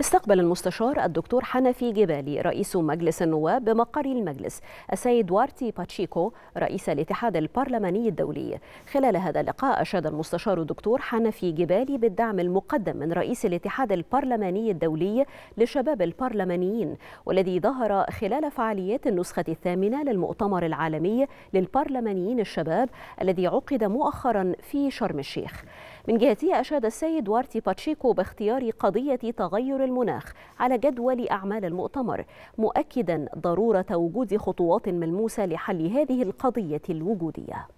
استقبل المستشار الدكتور حنفي جبالي رئيس مجلس النواب بمقر المجلس السيد وارتي باتشيكو رئيس الاتحاد البرلماني الدولي خلال هذا اللقاء أشاد المستشار الدكتور حنفي جبالي بالدعم المقدم من رئيس الاتحاد البرلماني الدولي لشباب البرلمانيين والذي ظهر خلال فعاليات النسخة الثامنة للمؤتمر العالمي للبرلمانيين الشباب الذي عقد مؤخرا في شرم الشيخ من جهته أشاد السيد وارتي باتشيكو باختيار قضية تغير المناخ على جدول أعمال المؤتمر مؤكدا ضرورة وجود خطوات ملموسة لحل هذه القضية الوجودية